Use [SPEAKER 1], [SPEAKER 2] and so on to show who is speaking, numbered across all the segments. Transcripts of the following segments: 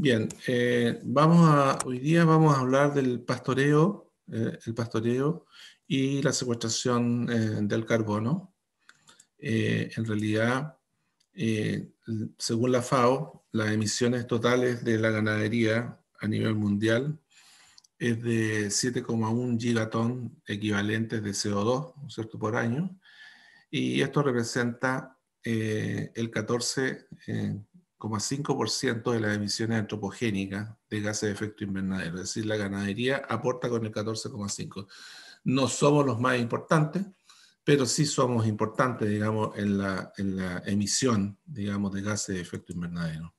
[SPEAKER 1] Bien, eh, vamos a, hoy día vamos a hablar del pastoreo, eh, el pastoreo y la secuestración eh, del carbono. en realidad, según la FAO, las emisiones totales de la ganadería a nivel mundial es de 7,1 gigatón equivalentes de CO2, ¿cierto?, por año. Y esto representa el 14, 14,5% de las emisiones antropogénicas de gases de efecto invernadero. Es decir, la ganadería aporta con el 14,5%. No somos los más importantes, pero sí somos importantes, digamos, en la, emisión, digamos, de gases de efecto invernadero.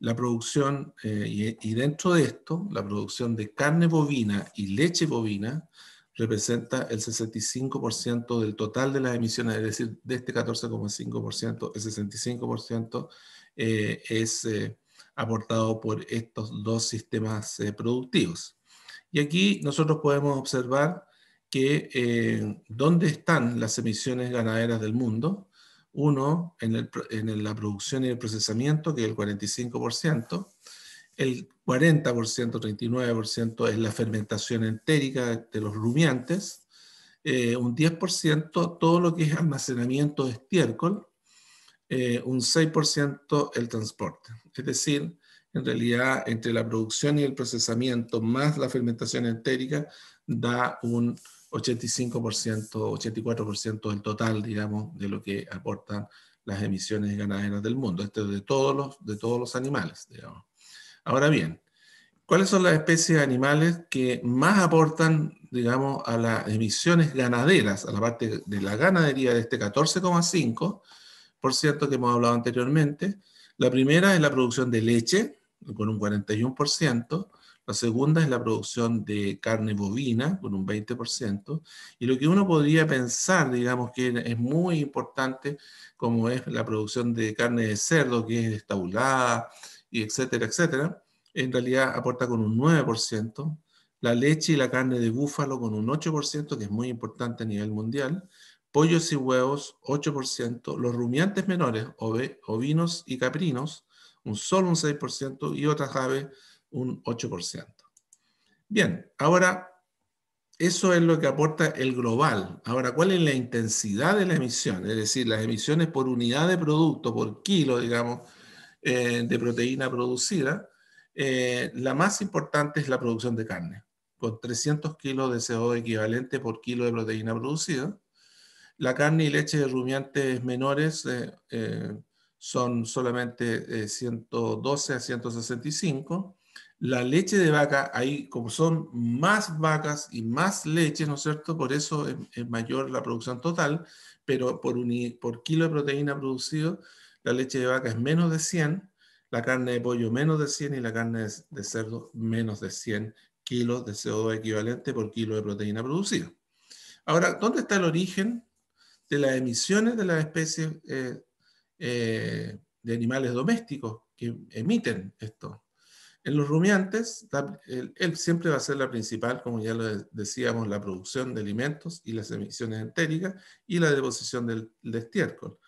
[SPEAKER 1] La producción, eh, y, y, dentro de esto, la producción de carne bovina y leche bovina representa el 65% del total de las emisiones, es decir, de este 14,5%, el 65% eh, es eh, aportado por estos dos sistemas eh, productivos. Y aquí nosotros podemos observar que dónde están las emisiones ganaderas del mundo. Uno, en, la producción y el procesamiento, que es el 45%. El 40%, 39% es la fermentación entérica de los rumiantes, un 10% todo lo que es almacenamiento de estiércol eh, un 6% el transporte. Es decir, en realidad entre la producción y el procesamiento más la fermentación entérica da un 85%, 84% del total, digamos, de lo que aportan las emisiones ganaderas del mundo. Esto es de todos los, de todos los animales, digamos. Ahora bien, ¿cuáles son las especies de animales que más aportan, digamos, a las emisiones ganaderas, a la parte de la ganadería de este 14,5%? por cierto, que hemos hablado anteriormente. La primera es la producción de leche, con un 41%. La segunda es la producción de carne bovina, con un 20%. Y lo que uno podría pensar, digamos, que es muy importante, como es la producción de carne de cerdo, que es estabulada, y etcétera, etcétera, en realidad aporta con un 9%. La leche y la carne de búfalo con un 8%, que es muy importante a nivel mundial pollos y huevos, 8%, los rumiantes menores, ove, ovinos y caprinos, un solo un 6% y otras aves un 8%. Bien, ahora eso es lo que aporta el global. Ahora, ¿cuál es la intensidad de la emisión? Es decir, las emisiones por unidad de producto, por kilo, digamos, eh, de proteína producida. Eh, la más importante es la producción de carne, con 300 kilos de CO2 equivalente por kilo de proteína producida. La carne y leche de rumiantes menores eh, eh, son solamente 112 eh, a 165. La leche de vaca, ahí como son más vacas y más leche, ¿no es cierto? Por eso es, mayor la producción total, pero por, kilo de proteína producido, la leche de vaca es menos de 100, la carne de pollo menos de 100 y la carne de, de cerdo menos de 100 kilos de CO2 equivalente por kilo de proteína producida. Ahora, ¿dónde está el origen de las emisiones de las especies eh, eh, de animales domésticos que emiten esto. En los rumiantes, él siempre va a ser la principal, como ya lo decíamos, la producción de alimentos y las emisiones entéricas y la deposición del, estiércol.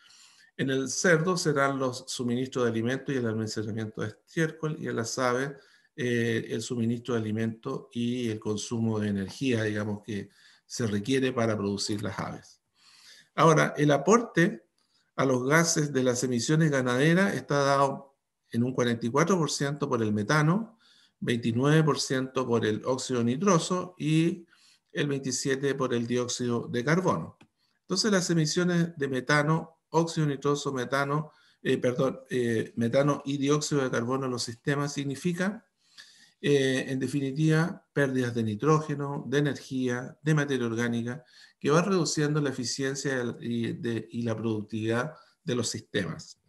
[SPEAKER 1] En el cerdo serán los suministros de alimentos y el almacenamiento de estiércol y en las aves eh, el suministro de alimentos y el consumo de energía, digamos, que se requiere para producir las aves. Ahora, el aporte a los gases de las emisiones ganaderas está dado en un 44% por el metano, 29% por el óxido nitroso y el 27% por el dióxido de carbono. Entonces las emisiones de metano, óxido nitroso, metano, eh, perdón, eh, metano y dióxido de carbono en los sistemas significan eh, en definitiva, pérdidas de nitrógeno, de energía, de materia orgánica, que va reduciendo la eficiencia y, la productividad de los sistemas.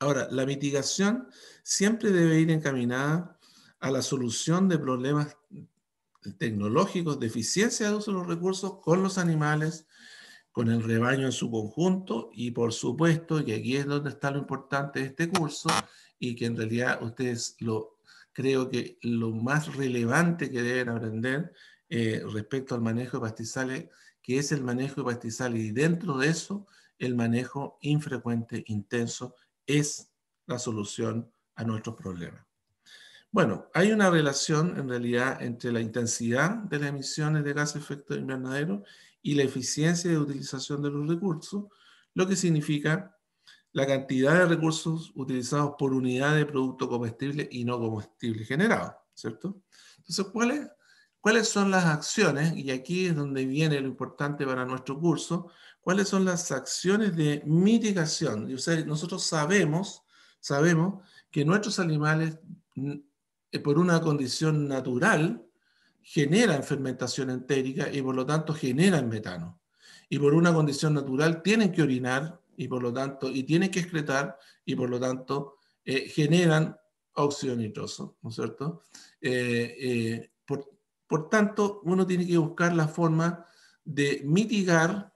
[SPEAKER 1] Ahora, la mitigación siempre debe ir encaminada a la solución de problemas tecnológicos de eficiencia de uso de los recursos con los animales, con el rebaño en su conjunto y por supuesto, que aquí es donde está lo importante de este curso y que en realidad ustedes lo creo que lo más relevante que deben aprender eh, respecto al manejo de pastizales, que es el manejo de pastizales, y dentro de eso, el manejo infrecuente, intenso, es la solución a nuestros problemas. Bueno, hay una relación en realidad entre la intensidad de las emisiones de gases de efecto invernadero y la eficiencia de utilización de los recursos, lo que significa la cantidad de recursos utilizados por unidad de producto comestible y no comestible generado, ¿cierto? Entonces, ¿cuáles, ¿cuáles son las acciones? Y aquí es donde viene lo importante para nuestro curso, ¿cuáles son las acciones de mitigación? nosotros sabemos, sabemos que nuestros animales, eh, por una condición natural, generan fermentación entérica y por lo tanto generan metano. Y por una condición natural tienen que orinar y por lo tanto, y tienen que excretar y por lo tanto eh, generan óxido nitroso, ¿no es cierto? Eh, eh, por, tanto, uno tiene que buscar la forma de mitigar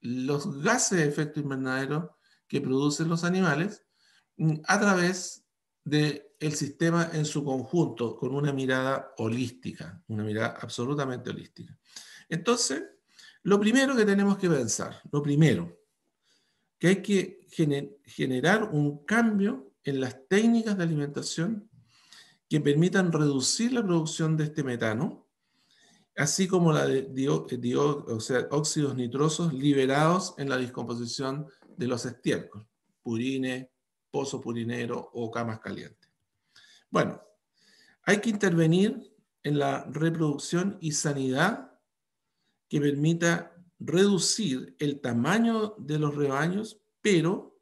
[SPEAKER 1] los gases de efecto invernadero que producen los animales mm, a través del sistema en su conjunto, con una mirada holística, una mirada absolutamente holística. Entonces, lo primero que tenemos que pensar, lo primero, que hay que generar un cambio en las técnicas de alimentación que permitan reducir la producción de este metano, así como la de eh, óxidos nitrosos liberados en la descomposición de los estiércoles, purine, pozo purinero o camas calientes. Bueno, hay que intervenir en la reproducción y sanidad que permita reducir el tamaño de los rebaños, pero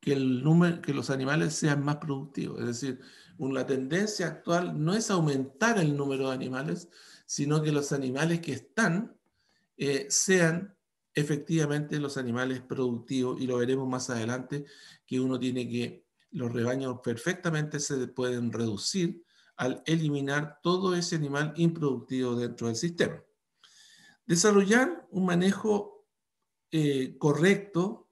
[SPEAKER 1] que, el número, que los animales sean más productivos. Es decir, la tendencia actual no es aumentar el número de animales, sino que los animales que están eh, sean efectivamente los animales productivos, y lo veremos más adelante, que uno tiene que, los rebaños perfectamente se pueden reducir al eliminar todo ese animal improductivo dentro del sistema. Desarrollar un manejo eh, correcto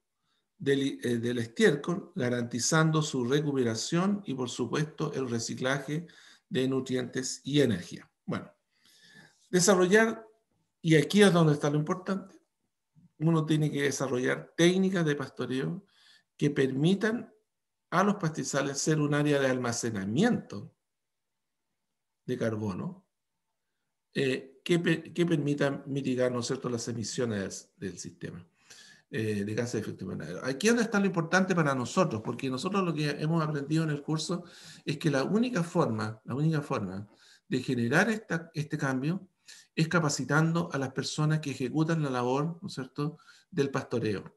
[SPEAKER 1] eh, del, estiércol, garantizando su recuperación y, por supuesto, el reciclaje de nutrientes y energía. Bueno, desarrollar, y aquí es donde está lo importante, uno tiene que desarrollar técnicas de pastoreo que permitan a los pastizales ser un área de almacenamiento de carbono, eh, que, permitan mitigar ¿no es cierto? las emisiones del sistema eh, de gases de efecto invernadero. Aquí donde está lo importante para nosotros, porque nosotros lo que hemos aprendido en el curso es que la única forma, la única forma de generar esta, este cambio es capacitando a las personas que ejecutan la labor, ¿no es cierto?, del pastoreo.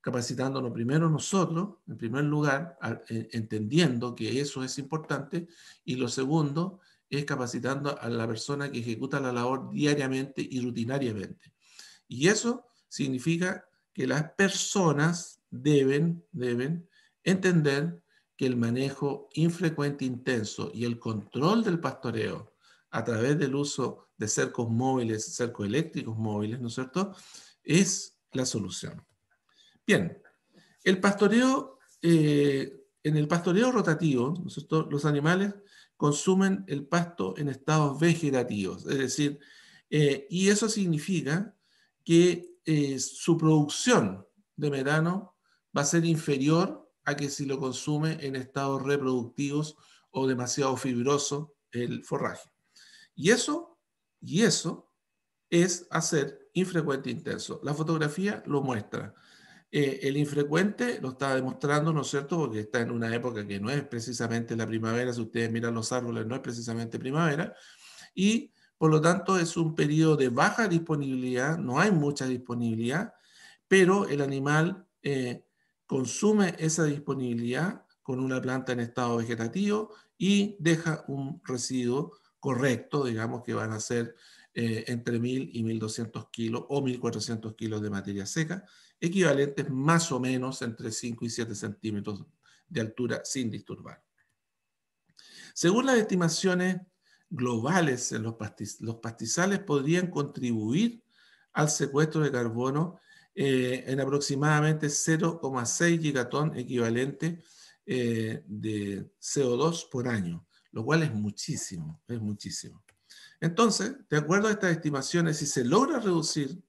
[SPEAKER 1] Capacitándonos primero nosotros, en primer lugar, eh, entendiendo que eso es importante, y lo segundo, es capacitando a la persona que ejecuta la labor diariamente y rutinariamente. Y eso significa que las personas deben, deben entender que el manejo infrecuente intenso y el control del pastoreo a través del uso de cercos móviles, cercos eléctricos móviles, ¿no es cierto?, es la solución. Bien, el pastoreo, eh, en el pastoreo rotativo, ¿no es cierto?, los animales consumen el pasto en estados vegetativos. Es decir, eh, y eso significa que eh, su producción de verano va a ser inferior a que si lo consume en estados reproductivos o demasiado fibroso el forraje. Y eso, y eso es hacer infrecuente intenso. La fotografía lo muestra. Eh, el infrecuente lo está demostrando, ¿no es cierto? Porque está en una época que no es precisamente la primavera, si ustedes miran los árboles, no es precisamente primavera, y por lo tanto es un periodo de baja disponibilidad, no hay mucha disponibilidad, pero el animal eh, consume esa disponibilidad con una planta en estado vegetativo y deja un residuo correcto, digamos que van a ser eh, entre 1.000 y 1.200 kilos o 1.400 kilos de materia seca, equivalentes más o menos entre 5 y 7 centímetros de altura sin disturbar. Según las estimaciones globales, en los, pastizales podrían contribuir al secuestro de carbono eh, en aproximadamente 0,6 gigatón equivalente eh, de CO2 por año, lo cual es muchísimo, es muchísimo. Entonces, de acuerdo a estas estimaciones, si se logra reducir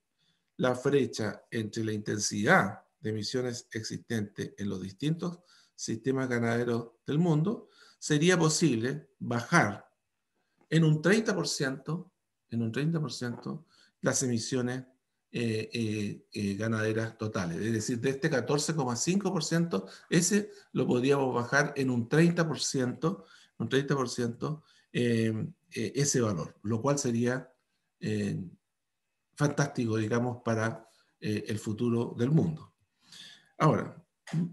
[SPEAKER 1] la frecha entre la intensidad de emisiones existentes en los distintos sistemas ganaderos del mundo, sería posible bajar en un 30%, en un 30% las emisiones eh, eh, eh, ganaderas totales. Es decir, de este 14,5%, ese lo podríamos bajar en un 30%, un 30% ese valor, lo cual sería fantástico, digamos, para eh, el futuro del mundo. Ahora,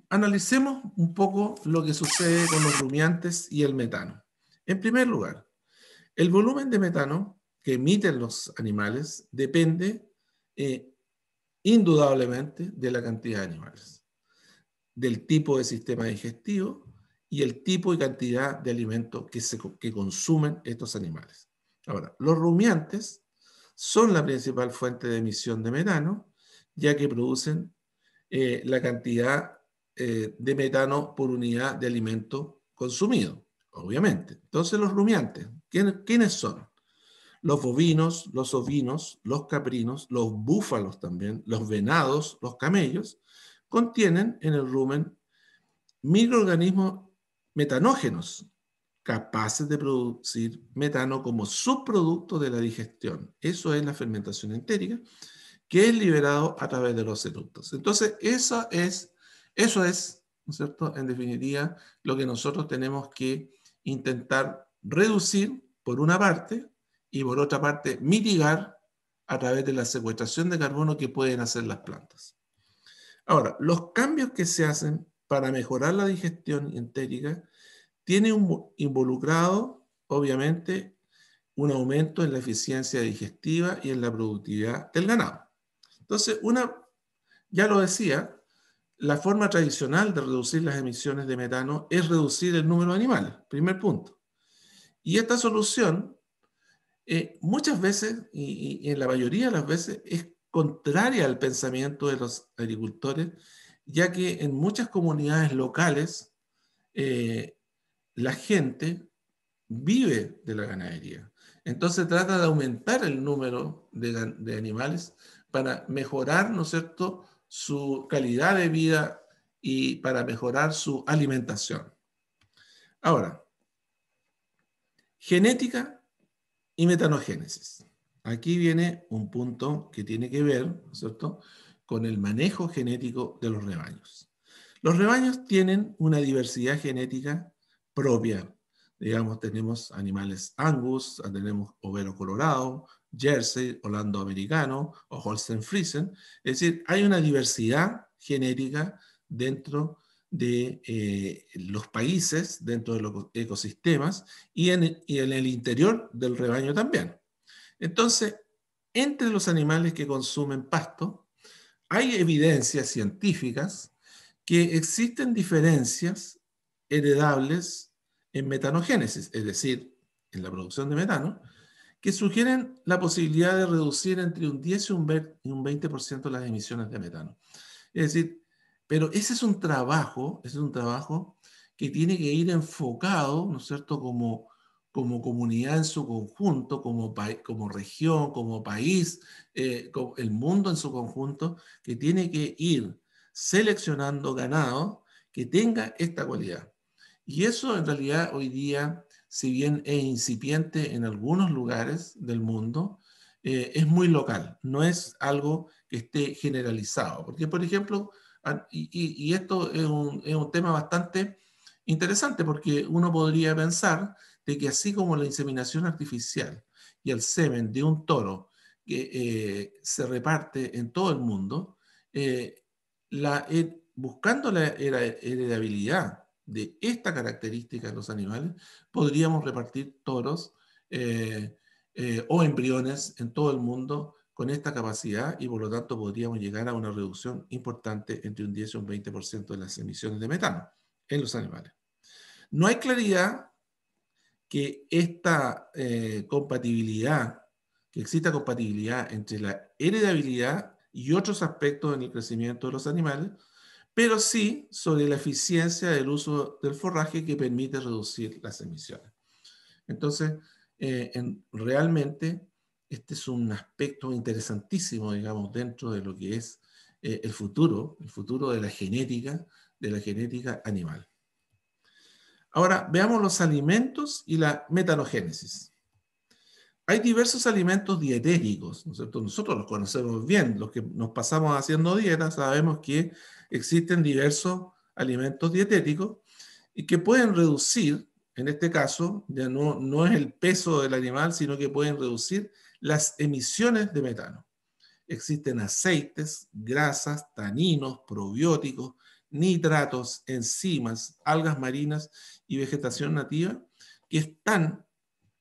[SPEAKER 1] analicemos un poco lo que sucede con los rumiantes y el metano. En primer lugar, el volumen de metano que emiten los animales depende eh, indudablemente de la cantidad de animales, del tipo de sistema digestivo y el tipo y cantidad de alimento que, se, que consumen estos animales. Ahora, los rumiantes son la principal fuente de emisión de metano, ya que producen eh, la cantidad eh, de metano por unidad de alimento consumido, obviamente. Entonces los rumiantes, ¿quiénes son? Los bovinos, los ovinos, los caprinos, los búfalos también, los venados, los camellos, contienen en el rumen microorganismos metanógenos capaces de producir metano como subproducto de la digestión. Eso es la fermentación entérica, que es liberado a través de los eructos. Entonces, eso es, eso es ¿no cierto? En definitiva, lo que nosotros tenemos que intentar reducir por una parte y por otra parte mitigar a través de la secuestración de carbono que pueden hacer las plantas. Ahora, los cambios que se hacen para mejorar la digestión entérica tiene un, involucrado, obviamente, un aumento en la eficiencia digestiva y en la productividad del ganado. Entonces, una, ya lo decía, la forma tradicional de reducir las emisiones de metano es reducir el número de animales, primer punto. Y esta solución, eh, muchas veces, y, en la mayoría de las veces, es contraria al pensamiento de los agricultores, ya que en muchas comunidades locales eh, la gente vive de la ganadería. Entonces trata de aumentar el número de, animales para mejorar, ¿no es cierto?, su calidad de vida y para mejorar su alimentación. Ahora, genética y metanogénesis. Aquí viene un punto que tiene que ver, cierto?, con el manejo genético de los rebaños. Los rebaños tienen una diversidad genética propia. Digamos, tenemos animales Angus, tenemos Overo Colorado, Jersey, Holando Americano o Holstein Friesen. Es decir, hay una diversidad genética dentro de eh, los países, dentro de los ecosistemas y en, y en el interior del rebaño también. Entonces, entre los animales que consumen pasto, hay evidencias científicas que existen diferencias heredables en metanogénesis, es decir, en la producción de metano, que sugieren la posibilidad de reducir entre un 10 y un 20% las emisiones de metano. Es decir, pero ese es un trabajo, ese es un trabajo que tiene que ir enfocado, ¿no es cierto?, como, como comunidad en su conjunto, como, como región, como país, eh, el mundo en su conjunto, que tiene que ir seleccionando ganado que tenga esta cualidad. Y eso en realidad hoy día, si bien es incipiente en algunos lugares del mundo, eh, es muy local, no es algo que esté generalizado. Porque, por ejemplo, y, esto es un, tema bastante interesante porque uno podría pensar de que así como la inseminación artificial y el semen de un toro que eh, se reparte en todo el mundo, eh, buscando la heredabilidad de esta característica de los animales, podríamos repartir toros eh, eh, o embriones en todo el mundo con esta capacidad y por lo tanto podríamos llegar a una reducción importante entre un 10 y un 20% de las emisiones de metano en los animales. No hay claridad que esta eh, compatibilidad, que exista compatibilidad entre la heredabilidad y otros aspectos en el crecimiento de los animales, pero sí sobre la eficiencia del uso del forraje que permite reducir las emisiones. Entonces, eh, realmente este es un aspecto interesantísimo, digamos, dentro de lo que es eh, el futuro, el futuro de la genética, de la genética animal. Ahora, veamos los alimentos y la metanogénesis. Hay diversos alimentos dietéticos ¿no cierto? Nosotros los conocemos bien, los que nos pasamos haciendo dieta sabemos que existen diversos alimentos dietéticos y que pueden reducir, en este caso, ya no, no es el peso del animal, sino que pueden reducir las emisiones de metano. Existen aceites, grasas, taninos, probióticos, nitratos, enzimas, algas marinas y vegetación nativa que están,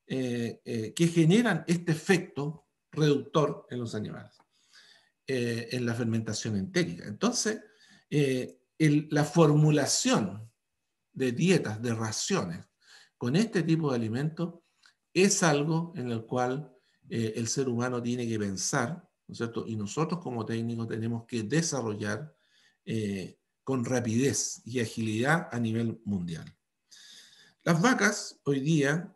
[SPEAKER 1] eh, eh, que generan este efecto reductor en los animales, eh, en la fermentación entérica. Entonces, eh, la formulación de dietas, de raciones con este tipo de alimento es algo en el cual eh, el ser humano tiene que pensar, ¿no es cierto? Y nosotros como técnicos tenemos que desarrollar eh, con rapidez y agilidad a nivel mundial. Las vacas hoy día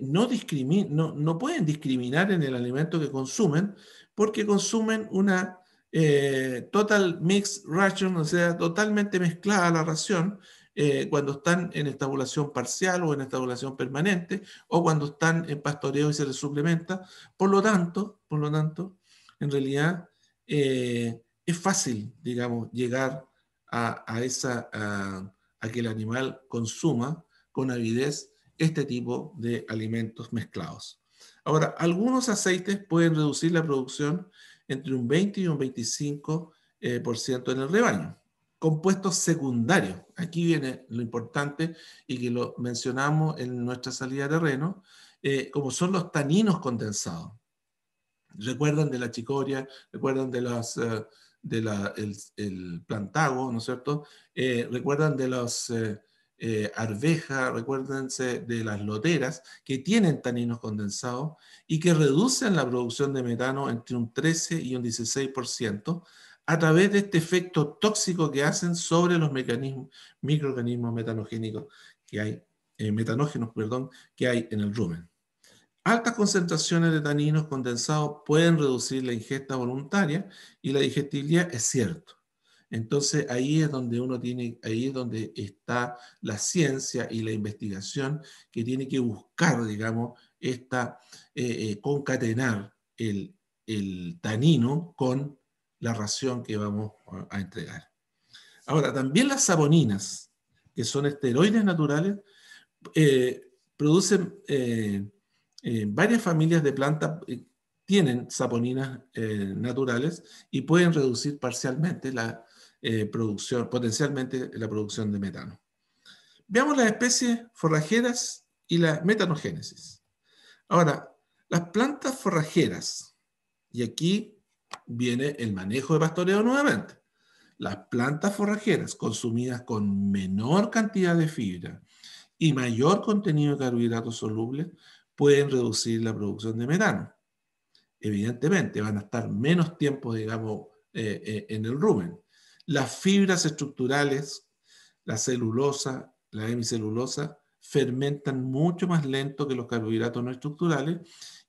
[SPEAKER 1] no pueden discriminar en el alimento que consumen porque consumen una eh, total mixed ration, o sea, totalmente mezclada la ración, eh, cuando están en estabulación parcial o en estabulación permanente, o cuando están en pastoreo y se les suplementa. Por lo tanto, por lo tanto, en realidad eh, es fácil, digamos, llegar a, esa, a, a que el animal consuma con avidez este tipo de alimentos mezclados. Ahora, algunos aceites pueden reducir la producción entre un 20 y un 25% eh, por ciento en el rebaño. Compuestos secundarios. Aquí viene lo importante y que lo mencionamos en nuestra salida de terreno, eh, como son los taninos condensados. Recuerdan de la chicoria, recuerdan de las... Eh, plantago, ¿no es cierto? recuerdan de los, eh, arveja, recuérdense de las loteras, que tienen taninos condensados y que reducen la producción de metano entre un 13 y un 16% a través de este efecto tóxico que hacen sobre los mecanismos, microorganismos metanogénicos que hay, eh, metanógenos perdón, que hay en el rumen. Altas concentraciones de taninos condensados pueden reducir la ingesta voluntaria y la digestibilidad es cierto entonces ahí es donde uno tiene, ahí es donde está la ciencia y la investigación que tiene que buscar, digamos, esta, eh, eh, concatenar el, tanino con la ración que vamos a entregar. Ahora, también las saponinas, que son esteroides naturales, eh, producen varias familias de plantas tienen saponinas naturales y pueden reducir parcialmente la, eh, producción, potencialmente la producción de metano. Veamos las especies forrajeras y la metanogénesis. Ahora, las plantas forrajeras, y aquí viene el manejo de pastoreo nuevamente. Las plantas forrajeras consumidas con menor cantidad de fibra y mayor contenido de carbohidratos solubles pueden reducir la producción de metano. Evidentemente, van a estar menos tiempo, digamos, eh, eh, en el rumen. Las fibras estructurales, la celulosa, la hemicelulosa, fermentan mucho más lento que los carbohidratos no estructurales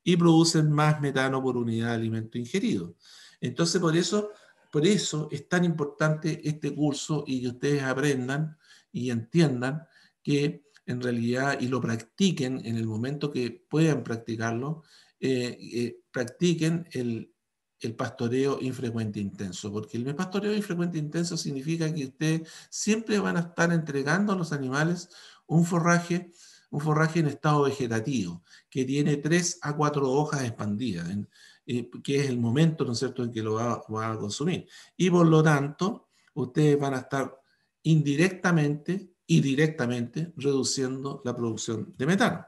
[SPEAKER 1] y producen más metano por unidad de alimento ingerido. Entonces, por eso, por eso es tan importante este curso y que ustedes aprendan y entiendan que en realidad y lo practiquen en el momento que puedan practicarlo, eh, eh, practiquen el, el pastoreo infrecuente intenso, porque el pastoreo infrecuente intenso significa que ustedes siempre van a estar entregando a los animales un forraje, un forraje en estado vegetativo, que tiene tres a cuatro hojas expandidas, eh, que es el momento, ¿no es cierto?, en que lo va, a consumir. Y por lo tanto, ustedes van a estar indirectamente y directamente reduciendo la producción de metano.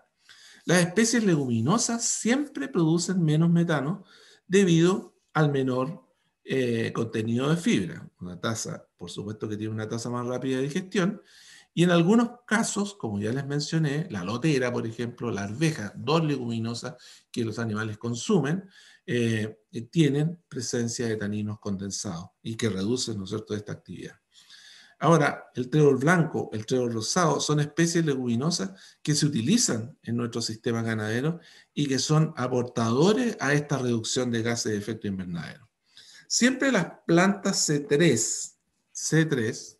[SPEAKER 1] Las especies leguminosas siempre producen menos metano debido a al menor eh, contenido de fibra. Una tasa, por supuesto que tiene una tasa más rápida de digestión. Y en algunos casos, como ya les mencioné, la lotera, por ejemplo, la arveja, dos leguminosas que los animales consumen, eh, tienen presencia de taninos condensados y que reducen, ¿no es cierto?, esta actividad. Ahora, el trébol blanco, el trébol rosado son especies leguminosas que se utilizan en nuestro sistema ganadero y que son aportadores a esta reducción de gases de efecto invernadero. Siempre las plantas C3, C3,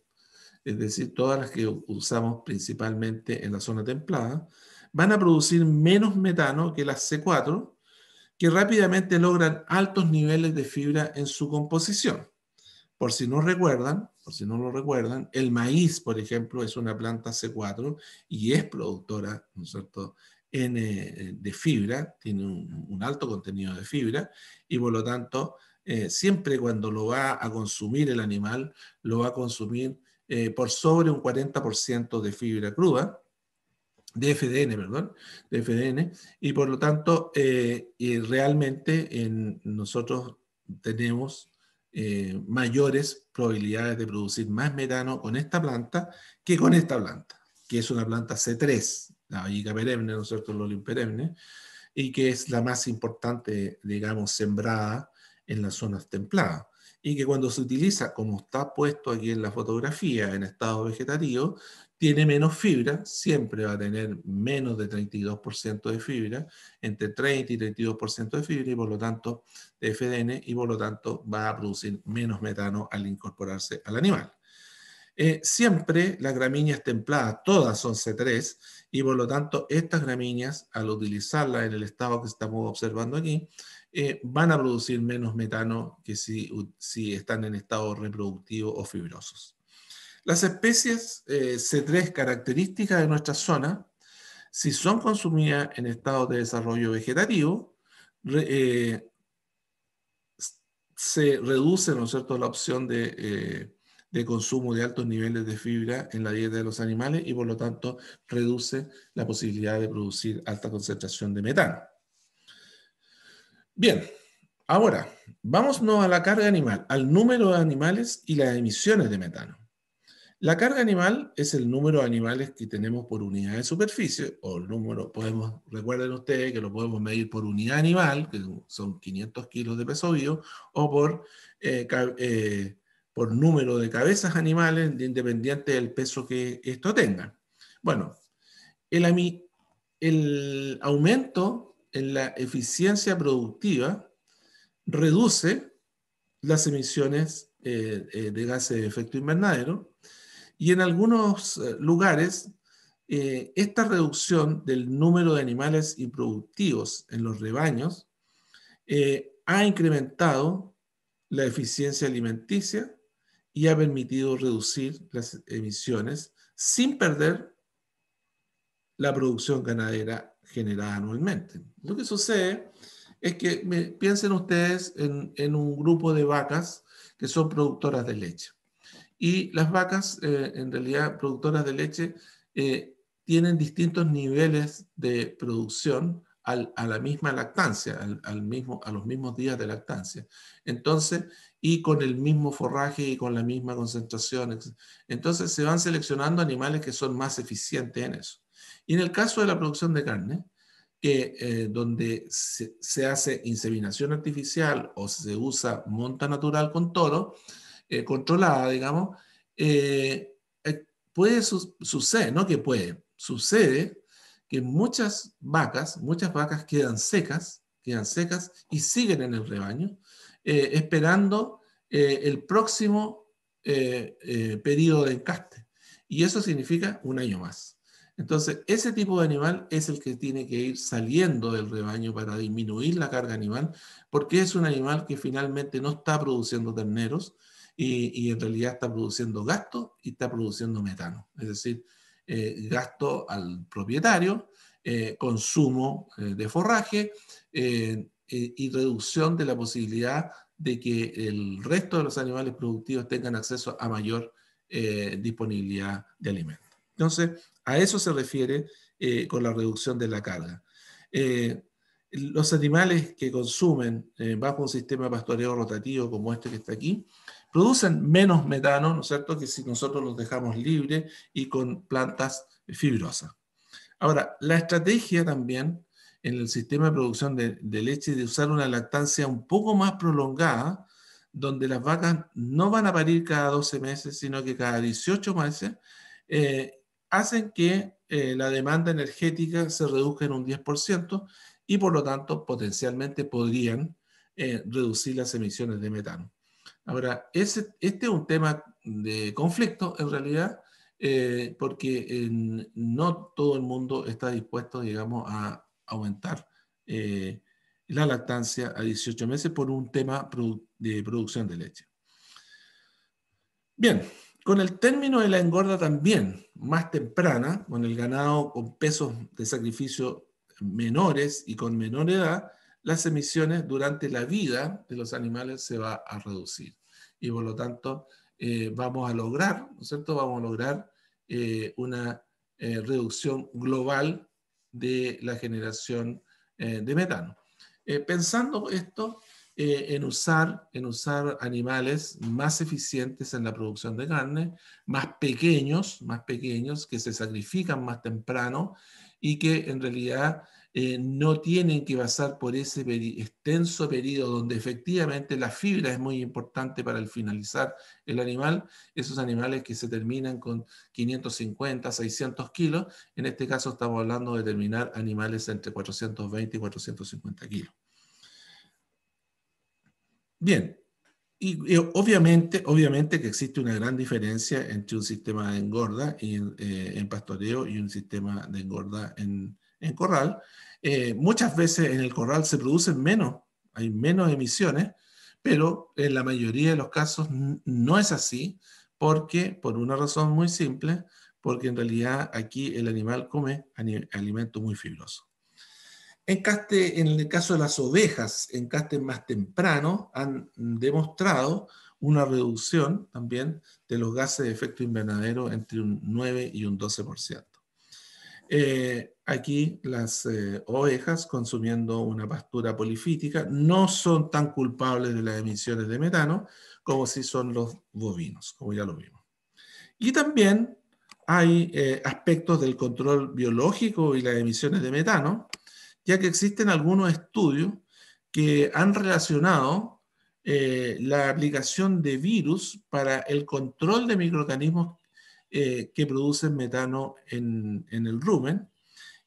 [SPEAKER 1] es decir, todas las que usamos principalmente en la zona templada, van a producir menos metano que las C4, que rápidamente logran altos niveles de fibra en su composición. Por si no recuerdan, por si no lo recuerdan. El maíz, por ejemplo, es una planta C4 y es productora, ¿no cierto?, eh, eh, de fibra, tiene un, alto contenido de fibra y por lo tanto, eh, siempre cuando lo va a consumir el animal, lo va a consumir por sobre un 40% de fibra cruda, de FDN, perdón, de FDN, y por lo tanto, realmente nosotros tenemos eh, mayores probabilidades de producir más metano con esta planta que con esta planta, que es una planta C3, la vallica perenne, ¿no es cierto?, el perenne, y que es la más importante, digamos, sembrada en las zonas templadas. Y que cuando se utiliza, como está puesto aquí en la fotografía, en estado vegetativo, tiene menos fibra, siempre va a tener menos de 32% de fibra, entre 30 y 32% de fibra y por lo tanto de FDN y por lo tanto va a producir menos metano al incorporarse al animal. Eh, siempre las gramíneas templadas, todas son C3 y por lo tanto estas gramíneas al utilizarlas en el estado que estamos observando aquí, eh, van a producir menos metano que si están en estado reproductivo o fibrosos. Las especies eh, C3 características de nuestra zona, si son consumidas en estado de desarrollo vegetativo, eh, se reduce cierto? la opción de, eh, de, consumo de altos niveles de fibra en la dieta de los animales y por lo tanto reduce la posibilidad de producir alta concentración de metano. Bien, ahora vámonos a la carga animal, al número de animales y las emisiones de metano. La carga animal es el número de animales que tenemos por unidad de superficie, o el número, podemos, recuerden ustedes que lo podemos medir por unidad animal, que son 500 kilos de peso vivo, o por, eh, eh, por número de cabezas animales, independiente del peso que esto tenga. Bueno, el, aumento en la eficiencia productiva reduce las emisiones eh, de gases de efecto invernadero, y en algunos eh, lugares, eh, esta reducción del número de animales improductivos en los rebaños eh, ha incrementado la eficiencia alimenticia y ha permitido reducir las emisiones sin perder la producción ganadera generada anualmente. Lo que sucede es que piensen ustedes en un grupo de vacas que son productoras de leche. Y las vacas, eh, en realidad productoras de leche, eh, tienen distintos niveles de producción al, a la misma lactancia, al, mismo, a los mismos días de lactancia. Entonces, y con el mismo forraje y con la misma concentración. Entonces, se van seleccionando animales que son más eficientes en eso. Y en el caso de la producción de carne, que eh, donde se hace inseminación artificial o se usa monta natural con toro, eh, controlada, digamos, eh, eh, puede suceder, no que puede, sucede que muchas vacas, muchas vacas quedan secas, quedan secas y siguen en el rebaño, esperando el próximo periodo de encaste. Y eso significa un año más. Entonces, ese tipo de animal es el que tiene que ir saliendo del rebaño para disminuir la carga animal, porque es un animal que finalmente no está produciendo terneros, y, en realidad está produciendo gasto y está produciendo metano, es decir, eh, gasto al propietario, eh, consumo eh, de forraje y reducción de la posibilidad de que el resto de los animales productivos tengan acceso a mayor disponibilidad de alimentos. Entonces, a eso se refiere con la reducción de la carga. los animales que consumen bajo un sistema pastoreo rotativo como este que está aquí, producen menos metano, ¿no es cierto?, que si nosotros los dejamos libres y con plantas fibrosas. Ahora, la estrategia también en el sistema de producción de, de leche de usar una lactancia un poco más prolongada, donde las vacas no van a parir cada 12 meses, sino que cada 18 meses, eh, hacen que eh, la demanda energética se reduzca en un 10% y por lo tanto potencialmente podrían eh, reducir las emisiones de metano. Ahora, este es un tema de conflicto en realidad, eh, porque no todo el mundo está dispuesto, digamos, a aumentar eh, la lactancia a 18 meses por un tema de producción de leche. Bien, con el término de la engorda también, más temprana, con el ganado con pesos de sacrificio menores y con menor edad, las emisiones durante la vida de los animales se va a reducir. Y por lo tanto, eh, vamos a lograr, ¿no es cierto? Vamos a lograr eh, una eh, reducción global de la generación de metano. pensando esto en, usar, en usar animales más eficientes en la producción de carne, más pequeños, más pequeños, que se sacrifican más temprano y que en realidad eh, no tienen que pasar por ese extenso periodo donde efectivamente la fibra es muy importante para el finalizar el animal, esos animales que se terminan con 550, 600 kilos, en este caso estamos hablando de terminar animales entre 420 y 450 kilos. Bien, y, obviamente, obviamente que existe una gran diferencia entre un sistema de engorda eh, en pastoreo y un sistema de engorda en, en corral. Eh, muchas veces en el corral se producen menos, hay menos emisiones, pero en la mayoría de los casos no es así, porque por una razón muy simple, porque en realidad aquí el animal come alimento muy fibroso. En, caste, en el caso de las ovejas, en castes más temprano, han demostrado una reducción también de los gases de efecto invernadero entre un 9 y un 12%. Eh, aquí las eh, ovejas consumiendo una pastura polifítica no son tan culpables de las emisiones de metano como si son los bovinos, como ya lo vimos. Y también hay eh, aspectos del control biológico y las emisiones de metano, ya que existen algunos estudios que han relacionado la aplicación de virus para el control de microorganismos eh, que producen metano en, el rumen.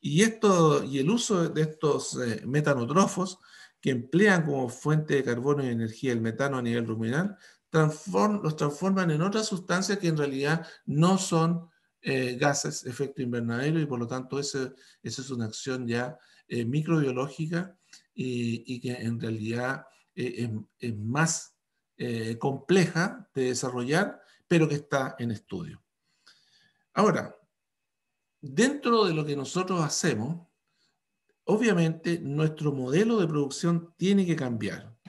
[SPEAKER 1] Y, esto, y el uso de estos eh, metanotrófos metanotrofos que emplean como fuente de carbono y energía el metano a nivel ruminal, transform, los transforman en otras sustancias que en realidad no son eh, gases efecto invernadero y por lo tanto esa es una acción ya microbiológica y, que en realidad es, más compleja de desarrollar, pero que está en estudio. Ahora, dentro de lo que nosotros hacemos, obviamente nuestro modelo de producción tiene que cambiar.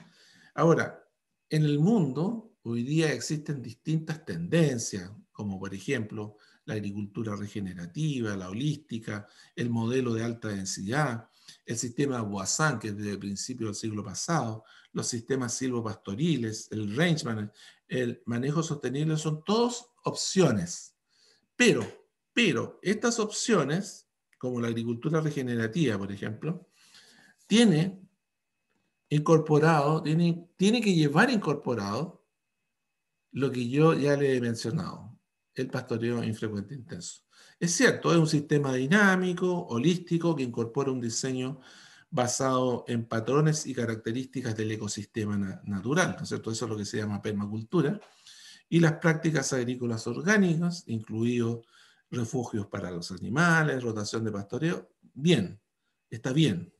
[SPEAKER 1] Ahora, en el mundo hoy día existen distintas tendencias, como por ejemplo la agricultura regenerativa, la holística, el modelo de alta densidad, el sistema Boazán, que desde el principio del siglo pasado, los sistemas silvopastoriles, el range el manejo sostenible, son todas opciones pero, pero estas opciones, como la agricultura regenerativa, por ejemplo, tiene incorporado, tiene, que llevar incorporado lo que yo ya le he mencionado, el pastoreo infrecuente intenso. Es cierto, es un sistema dinámico, holístico, que incorpora un diseño basado en patrones y características del ecosistema natural, Eso es lo que se llama permacultura y las prácticas agrícolas orgánicas, incluidos refugios para los animales, rotación de pastoreo, bien, está bien.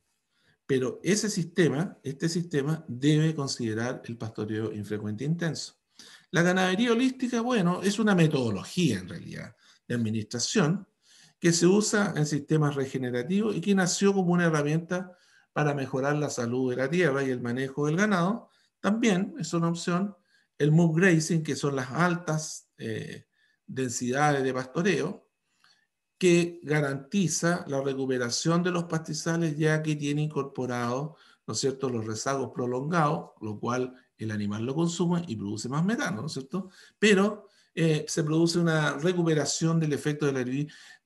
[SPEAKER 1] Pero ese sistema, este sistema debe considerar el pastoreo infrecuente e intenso. La ganadería holística, bueno, es una metodología en realidad de administración que se usa en sistemas regenerativos y que nació como una herramienta para mejorar la salud de la tierra y el manejo del ganado. También es una opción el mob grazing, que son las altas eh, densidades de pastoreo, que garantiza la recuperación de los pastizales ya que tiene incorporado ¿no es cierto?, los rezagos prolongados, lo cual el animal lo consume y produce más metano, ¿no es cierto? Pero eh, se produce una recuperación del efecto de la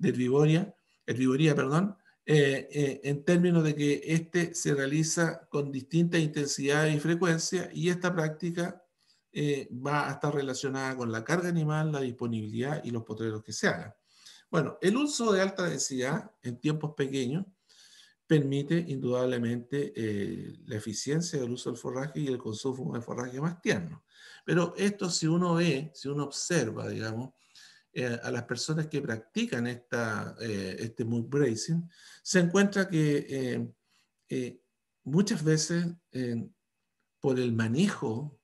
[SPEAKER 1] herbivoria, herbivoría perdón, eh, en términos de que este se realiza con distintas intensidades y frecuencia y esta práctica eh, va a estar relacionada con la carga animal, la disponibilidad y los potreros que se hagan. Bueno, el uso de alta densidad en tiempos pequeños permite indudablemente eh, la eficiencia del uso del forraje y el consumo de forraje más tierno. Pero esto si uno ve, si uno observa, digamos, eh, a las personas que practican esta, este mood bracing, se encuentra que muchas veces por el manejo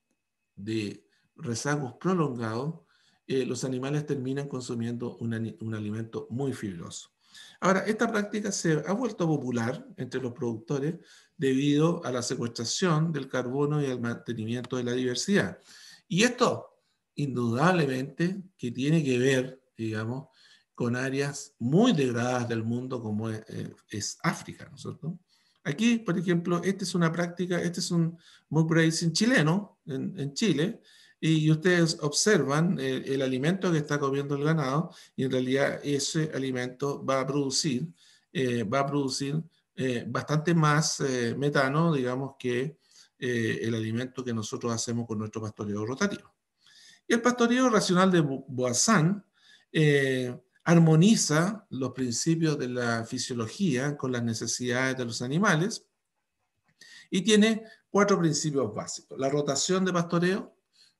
[SPEAKER 1] de rezagos prolongados, eh, los animales terminan consumiendo un, alimento muy fibroso. Ahora, esta práctica se ha vuelto popular entre los productores debido a la secuestración del carbono y al mantenimiento de la diversidad. Y esto, indudablemente, que tiene que ver, digamos, con áreas muy degradadas del mundo como es, eh, es África, ¿no es cierto? Aquí, por ejemplo, esta es una práctica, este es un mug bracing chileno en, Chile, y ustedes observan eh, el, alimento que está comiendo el ganado, y en realidad ese alimento va a producir, eh, va a producir eh, bastante más metano, digamos, que el alimento que nosotros hacemos con nuestro pastoreo rotativo. Y el pastoreo racional de Boazán, armoniza los principios de la fisiología con las necesidades de los animales y tiene cuatro principios básicos. La rotación de pastoreo,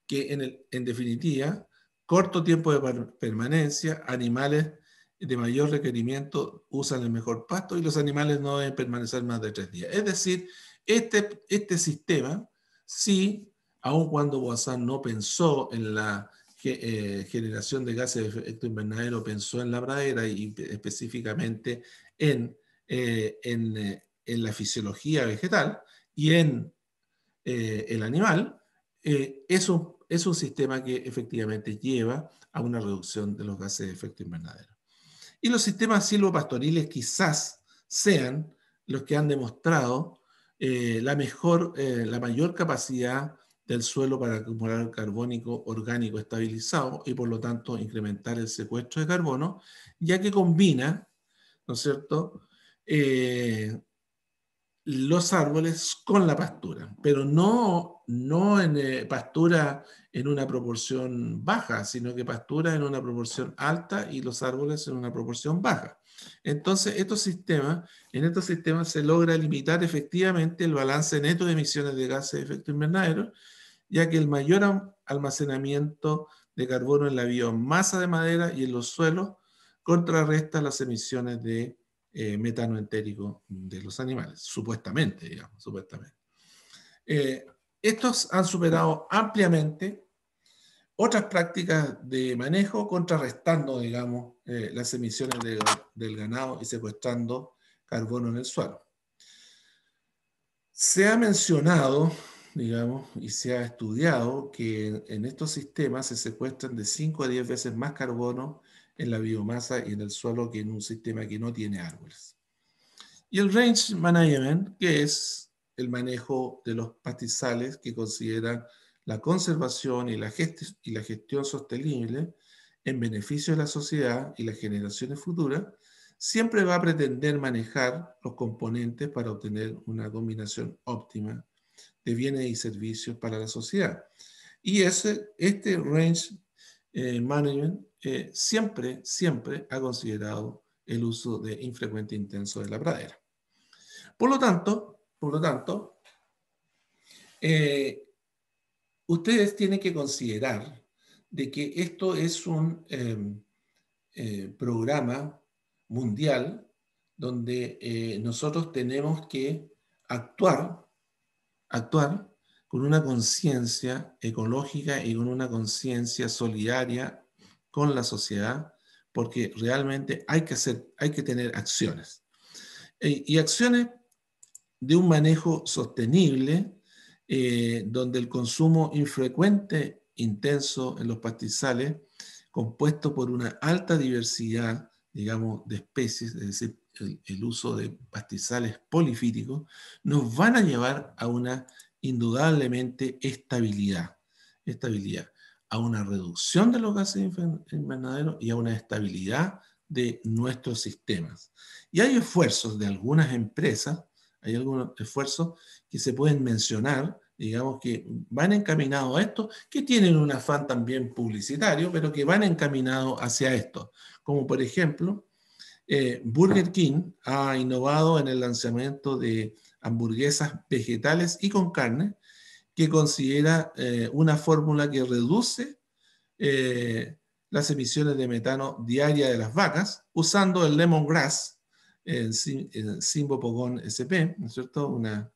[SPEAKER 1] que en, definitiva, corto tiempo de permanencia, animales de mayor requerimiento usan el mejor pasto y los animales no deben permanecer más de tres días. Es decir, este, este sistema, si, aun cuando Boazán no pensó en la eh, generación de gases de efecto invernadero pensó en la pradera y específicamente en, eh, eh, en, la fisiología vegetal y en el animal, es un, es, un, sistema que efectivamente lleva a una reducción de los gases de efecto invernadero. Y los sistemas silvopastoriles quizás sean los que han demostrado la mejor, la mayor capacidad del suelo para acumular carbónico orgánico estabilizado y por lo tanto incrementar el secuestro de carbono, ya que combina, ¿no es cierto?, eh, los árboles con la pastura, pero no, no en eh, pastura en una proporción baja, sino que pastura en una proporción alta y los árboles en una proporción baja. Entonces, estos sistemas, en estos sistemas se logra limitar efectivamente el balance neto de emisiones de gases de efecto invernadero, ya que el mayor almacenamiento de carbono en la biomasa de madera y en los suelos contrarresta las emisiones de eh, metano entérico de los animales, supuestamente, digamos, supuestamente. Eh, estos han superado ampliamente otras prácticas de manejo, contrarrestando, digamos, eh, las emisiones del ganado y secuestrando carbono en el suelo. Se ha mencionado, digamos, y se ha estudiado que en, en estos sistemas se secuestran de 5 a 10 veces más carbono en la biomasa y en el suelo que en un sistema que no tiene árboles. Y el range management, que es el manejo de los pastizales que consideran la conservación y la, y la gestión sostenible en beneficio de la sociedad y las generaciones futuras, siempre va a pretender manejar los componentes para obtener una combinación óptima de bienes y servicios para la sociedad. Y ese, este range eh, management eh, siempre, siempre ha considerado el uso de infrecuente intenso de la pradera. Por lo tanto, por lo tanto, eh, ustedes tienen que considerar de que esto es un em, programa mundial donde nosotros tenemos que actuar, actuar con una conciencia ecológica y con una conciencia solidaria con la sociedad, porque realmente hay que, hay que tener acciones. E, y acciones de un manejo sostenible, eh, donde el consumo infrecuente, intenso en los pastizales, compuesto por una alta diversidad, digamos, de especies, es decir, el, el uso de pastizales polifíticos, nos van a llevar a una indudablemente estabilidad, estabilidad, a una reducción de los gases invernaderos y a una estabilidad de nuestros sistemas. Y hay esfuerzos de algunas empresas, hay algunos esfuerzos que se pueden mencionar, digamos que van encaminados a esto, que tienen un afán también publicitario, pero que van encaminados hacia esto. Como por ejemplo, eh, Burger King ha innovado en el lanzamiento de hamburguesas vegetales y con carne, que considera eh, una fórmula que reduce eh, las emisiones de metano diaria de las vacas usando el lemongrass, el, el simbopogón SP, cierto? Una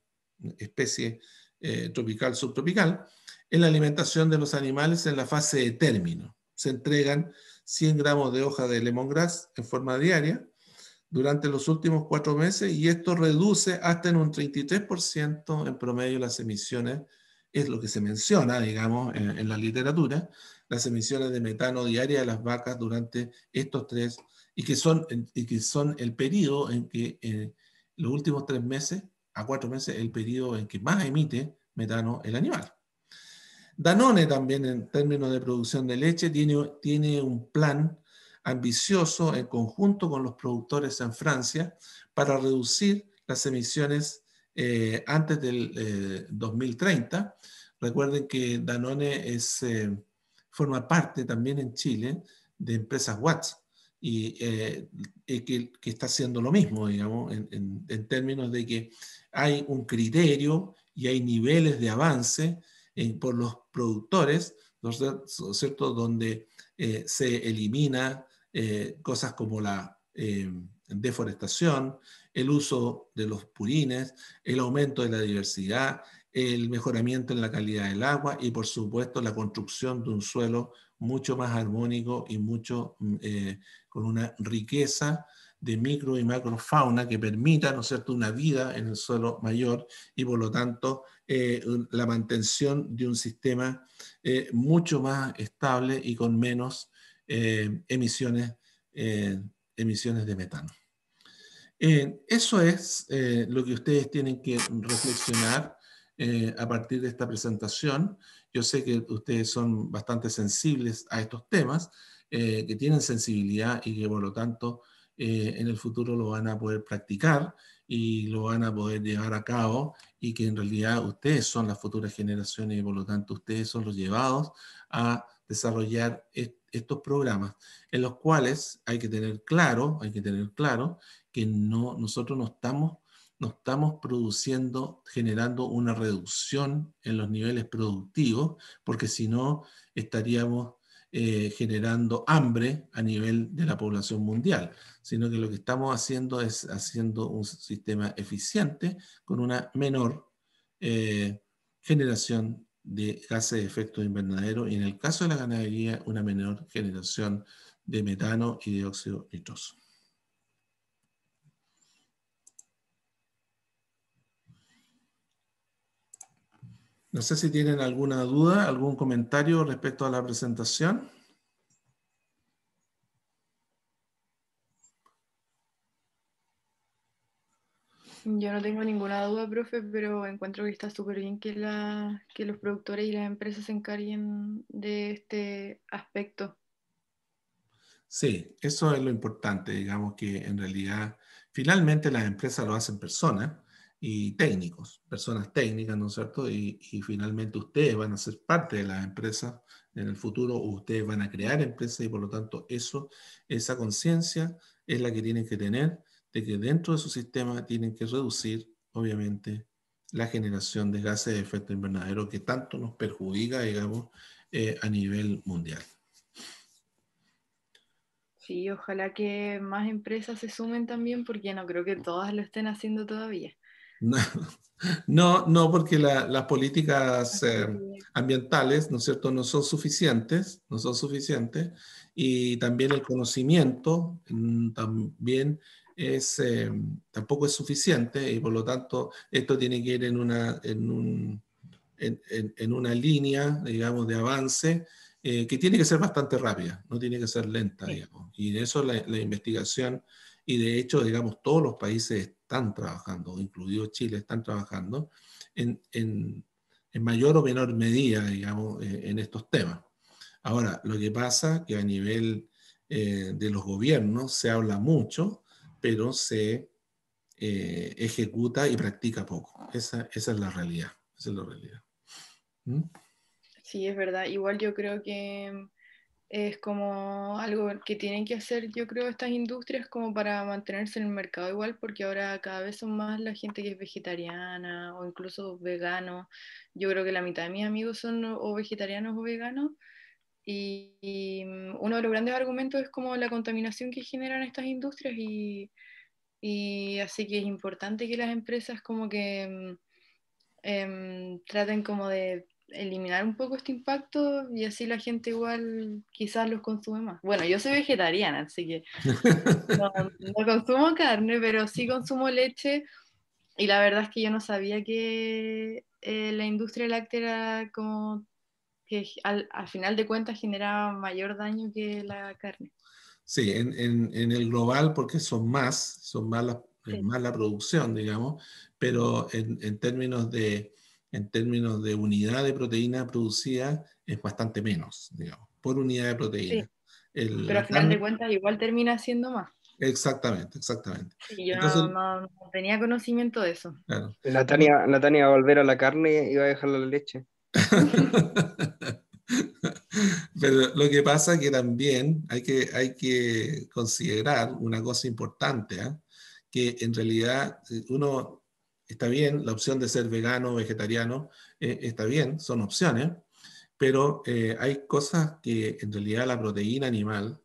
[SPEAKER 1] especie eh, tropical, subtropical, en la alimentación de los animales en la fase de término. Se entregan 100 gramos de hoja de lemongrass en forma diaria durante los últimos cuatro meses y esto reduce hasta en un 33% en promedio las emisiones, es lo que se menciona, digamos, en, la literatura, las emisiones de metano diaria de las vacas durante estos tres, y que son, y que son el periodo en que eh, los últimos tres meses a cuatro meses, el periodo en que más emite metano el animal. Danone también en términos de producción de leche tiene, tiene un plan ambicioso en conjunto con los productores en Francia para reducir las emisiones eh, antes del 2030. Eh, Recuerden que Danone eh, forma parte también en Chile de empresas Watts y que, está haciendo lo mismo, digamos, en, términos de que hay un criterio y hay niveles de avance por los productores, ¿no es ¿cierto? donde se elimina eh, cosas como la eh, deforestación, el uso de los purines, el aumento de la diversidad, el mejoramiento en la calidad del agua y, por supuesto, la construcción de un suelo mucho más armónico y mucho mm, eh, con una riqueza de micro y macrofauna que permita, ¿no una vida en el suelo mayor y, por lo tanto, la mantención de un sistema mucho más estable y con menos eh, emisiones, eh, emisiones de metano. Eh, eso es lo que ustedes tienen que reflexionar a partir de esta presentación. Yo sé que ustedes son bastante sensibles a estos temas, que tienen sensibilidad y que por lo tanto en el futuro lo van a poder practicar y lo van a poder llevar a cabo y que en realidad ustedes son las futuras generaciones y por lo tanto ustedes son los llevados a desarrollar est estos programas, en los cuales hay que tener claro, hay que tener claro que no, nosotros no estamos, no estamos produciendo, generando una reducción en los niveles productivos, porque si no estaríamos eh, generando hambre a nivel de la población mundial, sino que lo que estamos haciendo es haciendo un sistema eficiente con una menor eh, generación de gases de efecto invernadero y en el caso de la ganadería una menor generación de metano y dióxido nitroso. No sé si tienen alguna duda, algún comentario respecto a la presentación.
[SPEAKER 2] Yo no tengo ninguna duda, profe, pero encuentro que está súper bien que, la, que los productores y las empresas se encarguen de este aspecto.
[SPEAKER 1] Sí, eso es lo importante, digamos que en realidad finalmente las empresas lo hacen personas y técnicos, personas técnicas, ¿no es cierto? Y, y finalmente ustedes van a ser parte de las empresas en el futuro, ustedes van a crear empresas y por lo tanto eso, esa conciencia es la que tienen que tener que dentro de su sistema tienen que reducir, obviamente, la generación de gases de efecto invernadero que tanto nos perjudica, digamos, eh, a nivel mundial.
[SPEAKER 2] Sí, ojalá que más empresas se sumen también, porque no creo que todas lo estén haciendo todavía.
[SPEAKER 1] No, no, porque las políticas eh, ambientales, ¿no es cierto?, no son suficientes, no son suficientes, y también el conocimiento, mm, también Em, tampoco es suficiente y por lo tanto esto tiene que ir en una, en un, en, en, una línea, digamos, de avance eh, que tiene que ser bastante rápida, no tiene que ser lenta, digamos. Y de eso la, investigación, y de hecho, digamos, todos los países están trabajando, incluido Chile, están trabajando en, en mayor o menor medida, digamos, eh, en estos temas. Ahora, lo que pasa que a nivel eh, de los gobiernos se habla mucho, pero se eh, ejecuta y practica poco. Esa, es la realidad. Esa es la realidad.
[SPEAKER 2] ¿Mm? Sí, es verdad. Igual yo creo que mm, es como algo que tienen que hacer, yo creo, estas industrias como para mantenerse en el mercado igual, porque ahora cada vez son más la gente que es vegetariana o incluso vegano. Yo creo que la mitad de mis amigos son o vegetarianos o veganos y, mm, uno de los grandes argumentos es como la contaminación que generan estas industrias y, así que es importante que las empresas como que mm, em, traten como de eliminar un poco este impacto y así la gente igual quizás los consume más. Bueno, yo soy vegetariana, así que no, consumo carne, pero sí consumo leche y la verdad es que yo no sabía que eh, la industria láctea era como que al, final de cuentas genera mayor daño que la carne.
[SPEAKER 1] Sí, en, el global porque son más, son más la, más la producción, digamos, pero en, términos de, en términos de unidad de proteína producida es bastante menos, digamos, por unidad de proteína. pero al final de
[SPEAKER 2] cuentas igual termina siendo más.
[SPEAKER 1] Exactamente, exactamente.
[SPEAKER 2] yo no, tenía conocimiento de eso.
[SPEAKER 1] Claro. va a volver a la carne y va a dejar la leche. Pero lo que pasa es que también hay que, hay que considerar una cosa importante, ¿ah? que en realidad eh, uno está bien, la opción de ser vegano o vegetariano eh, está bien, son opciones, pero eh, hay cosas que en realidad la proteína animal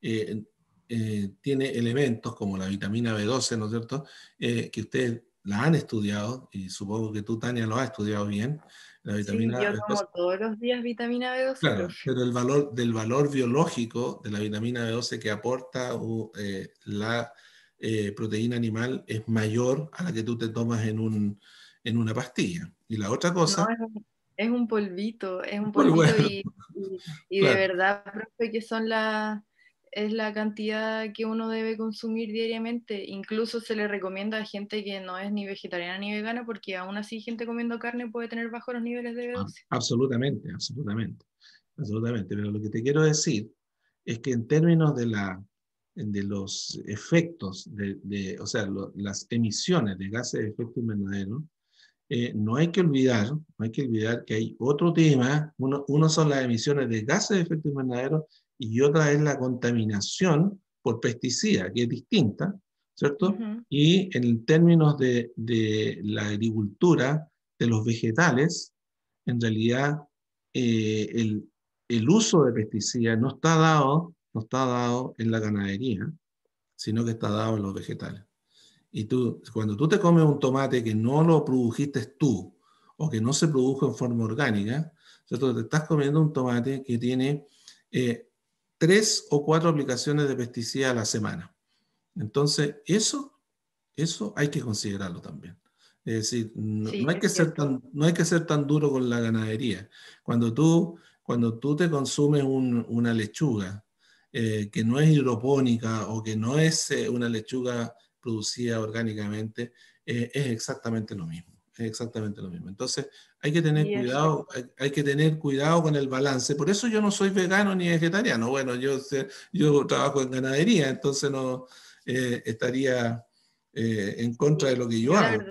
[SPEAKER 1] tiene elementos como la vitamina B12, ¿no es cierto?, que ustedes la han estudiado y supongo que tú, Tania, lo has estudiado bien. La vitamina yo
[SPEAKER 2] todos los días vitamina B12. Claro,
[SPEAKER 1] pero el valor, del valor biológico de la vitamina B12 que aporta eh, la eh, proteína animal es mayor a la que tú te tomas en, un, en una pastilla. Y la otra cosa...
[SPEAKER 2] es, un polvito, es un polvito y, de verdad, profe, que son las es la cantidad que uno debe consumir diariamente. Incluso se le recomienda a gente que no es ni vegetariana ni vegana, porque aún así gente comiendo carne puede tener bajos los niveles de ah, b
[SPEAKER 1] absolutamente, absolutamente, absolutamente. Pero lo que te quiero decir es que en términos de, la, de los efectos, de, o sea, las emisiones de gases de efecto invernadero, eh, no hay que olvidar, hay que olvidar que hay otro tema, uno, uno son las emisiones de gases de efecto invernadero y otra es la contaminación por pesticida, que es distinta, ¿cierto? Y en términos de, de, la agricultura, de los vegetales, en realidad eh, el, el, uso de pesticidas no está, dado, no está dado en la ganadería, sino que está dado en los vegetales. Y tú, cuando tú te comes un tomate que no lo produjiste tú o que no se produjo en forma orgánica, ¿cierto? te estás comiendo un tomate que tiene eh, tres o cuatro aplicaciones de pesticida a la semana. Entonces, eso, eso hay que considerarlo también. Es decir, no, hay que ser tan, no hay que ser tan duro con la ganadería. Cuando tú, cuando tú te consumes una lechuga eh, que no es hidropónica o que no es eh, una lechuga producida orgánicamente, eh, es exactamente lo mismo exactamente lo mismo. Entonces, hay que tener cuidado, hay, que tener cuidado con el balance. Por eso yo no soy vegano ni vegetariano. Bueno, yo, yo trabajo en ganadería, entonces no eh, estaría eh, en contra de lo que yo, hago.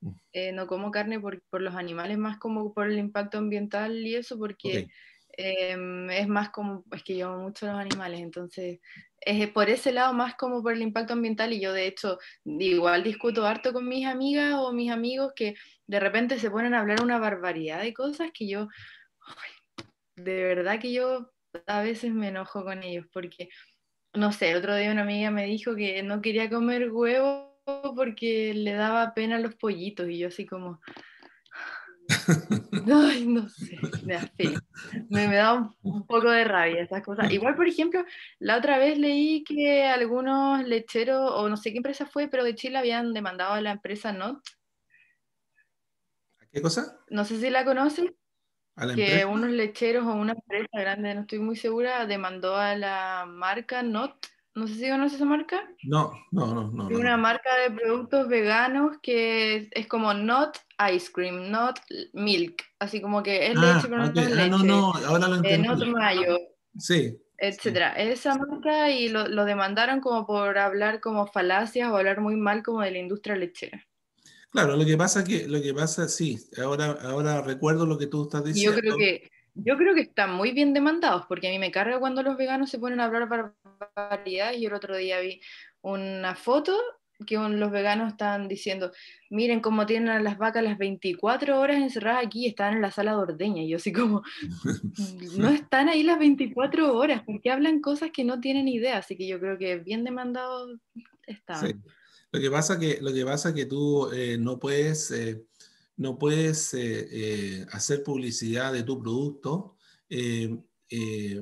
[SPEAKER 2] Mm. Eh, no como carne por, los animales, más como por el impacto ambiental y eso, porque em, es más como, es que yo amo mucho los animales, entonces eh, por ese lado más como por el impacto ambiental y yo de hecho igual discuto harto con mis amigas o mis amigos que de repente se ponen a hablar una barbaridad de cosas que yo, de verdad que yo a veces me enojo con ellos porque, no sé, otro día una amiga me dijo que no quería comer huevo porque le daba pena los pollitos y yo así como... Ay, no sé, me, me da un, poco de rabia esas cosas. Igual, por ejemplo, la otra vez leí que algunos lecheros, o no sé qué empresa fue, pero de Chile habían demandado a la empresa NOT. ¿A qué cosa? No sé si la conocen. que unos lecheros o una empresa grande, no estoy muy segura, demandó a la marca NOT no sé si conoces esa marca. No, no, no, no. Es una marca de productos veganos que es, como not ice cream, not milk, así como que es ah, leche pero no es ah, no, no, ahora lo entiendo. De not mayo. Sí. Etcétera. Es Esa marca y lo, demandaron como por hablar como falacias o hablar muy mal como de la industria lechera.
[SPEAKER 1] Claro, lo que pasa que lo que pasa sí, ahora ahora recuerdo lo que tú estás diciendo. Yo creo que
[SPEAKER 2] yo creo que están muy bien demandados, porque a mí me carga cuando los veganos se ponen a hablar barbaridades. y el otro día vi una foto que los veganos están diciendo, miren cómo tienen a las vacas las 24 horas encerradas aquí, están en la sala de ordeña. Y yo así como, mm, no están ahí las 24 horas, porque hablan cosas que no tienen idea. Así que yo creo que bien demandados están.
[SPEAKER 1] Lo que pasa que, lo que, pasa que tú eh, no puedes... Eh, no puedes eh, eh, hacer publicidad de tu producto eh,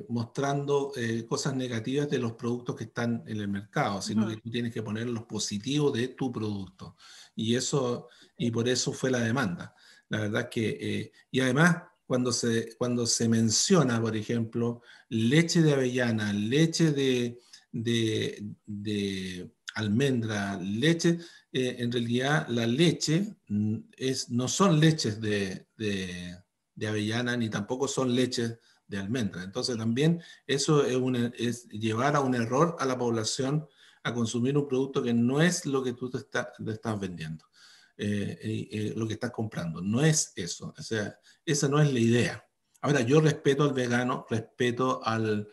[SPEAKER 1] mostrando cosas negativas de los productos que están en el mercado, sino que tú tienes que poner los positivos de tu producto. Y, eso, y por eso fue la demanda. La verdad que, y además, cuando se, cuando se menciona, por ejemplo, leche de avellana, leche de, de almendra, leche, eh, en realidad la leche mm, no son leches de, avellana ni tampoco son leches de almendra. Entonces también eso es, llevar a un error a la población a consumir un producto que no es lo que tú te, estás vendiendo, eh, eh, lo que estás comprando. No es eso. O sea, esa no es la idea. Ahora, yo respeto al vegano, respeto al,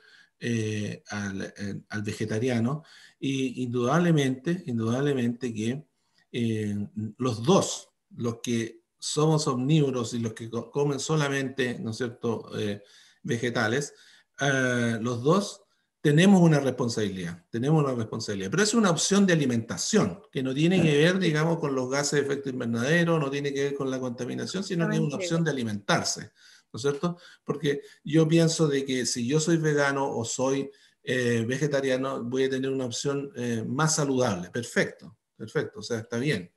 [SPEAKER 1] al, al, vegetariano y indudablemente, indudablemente que eh, los dos, los que somos omnívoros y los que comen solamente, ¿no es cierto?, eh, vegetales, eh, los dos tenemos una responsabilidad, tenemos una responsabilidad, pero es una opción de alimentación que no tiene que ver, digamos, con los gases de efecto invernadero, no tiene que ver con la contaminación, sino que es una opción de alimentarse, ¿no es cierto? Porque yo pienso de que si yo soy vegano o soy vegetariano, voy a tener una opción más saludable, perfecto, perfecto, o sea, está bien.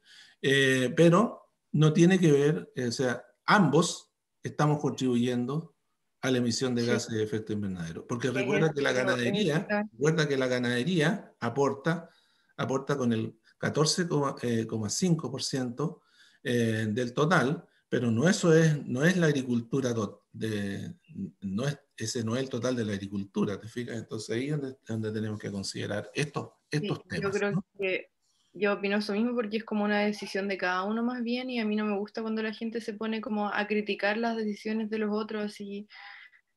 [SPEAKER 1] Eh, pero no tiene que ver, eh, o sea, ambos estamos contribuyendo a la emisión de gases de efecto invernadero, porque recuerda que la ganadería, recuerda que la ganadería aporta, aporta con el 14,5% eh, del total, pero no eso es, no es la agricultura no es, ese no es el total de la agricultura, ¿te fijas? Entonces ahí es donde, tenemos que considerar estos, estos temas
[SPEAKER 2] yo opino eso mismo porque es como una decisión de cada uno más bien y a mí no me gusta cuando la gente se pone como a criticar las decisiones de los otros y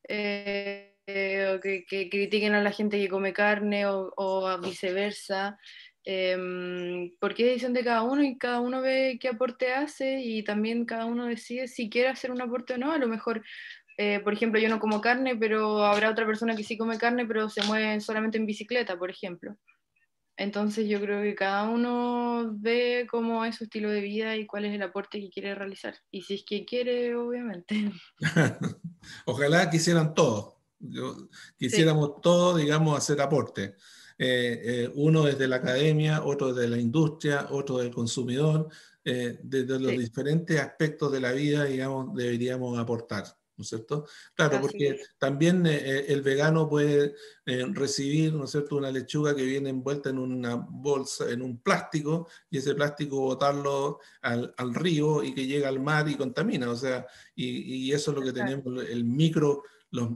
[SPEAKER 2] eh, eh, o que, critiquen a la gente que come carne o, viceversa. Em, porque es decisión de cada uno y cada uno ve qué aporte hace y también cada uno decide si quiere hacer un aporte o no. A lo mejor eh, por ejemplo, yo no como carne, pero habrá otra persona que sí come carne, pero se mueve solamente en bicicleta, por ejemplo. Entonces yo creo que cada uno ve cómo es su estilo de vida y cuál es el aporte que quiere realizar. Y si es que quiere, obviamente.
[SPEAKER 1] Ojalá quisieran todos. quisiéramos todos, digamos, hacer aporte. Eh, eh, uno desde la academia, otro desde la industria, otro del consumidor, eh, desde los diferentes aspectos de la vida, digamos, deberíamos aportar. ¿no es cierto? Claro, porque también eh, eh, el vegano puede eh, recibir, ¿no es cierto?, una lechuga que viene envuelta en una bolsa, en un plástico, y ese plástico botarlo al, río y que llega al mar y contamina, o sea, y, eso es lo que tenemos, el micro,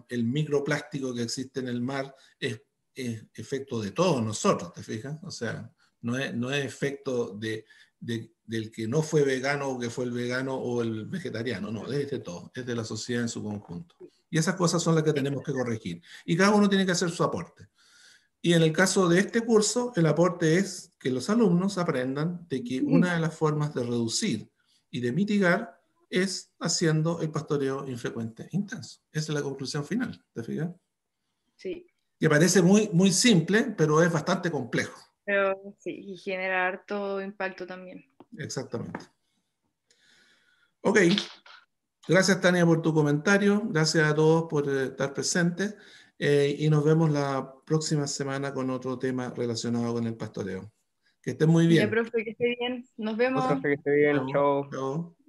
[SPEAKER 1] el microplástico que existe en el mar es, efecto de todos nosotros, ¿te fijas? O sea, no es, no es efecto de del que no fue vegano o que fue el vegano o el vegetariano, no, es de todo, es de la sociedad en su conjunto. Y esas cosas son las que tenemos que corregir. Y cada uno tiene que hacer su aporte. Y en el caso de este curso, el aporte es que los alumnos aprendan de que una de las formas de reducir y de mitigar es haciendo el pastoreo infrecuente intenso. Esa es la conclusión final, ¿te fijas? Sí. Que parece muy, muy simple, pero es bastante complejo.
[SPEAKER 2] Pero sí, y genera harto impacto también.
[SPEAKER 1] Exactamente. Ok. Gracias, Tania, por tu comentario. Gracias a todos por eh, estar presentes. Eh, y nos vemos la próxima semana con otro tema relacionado con el pastoreo. Que estén muy bien.
[SPEAKER 2] que esté bien. Nos vemos. que
[SPEAKER 1] esté bien.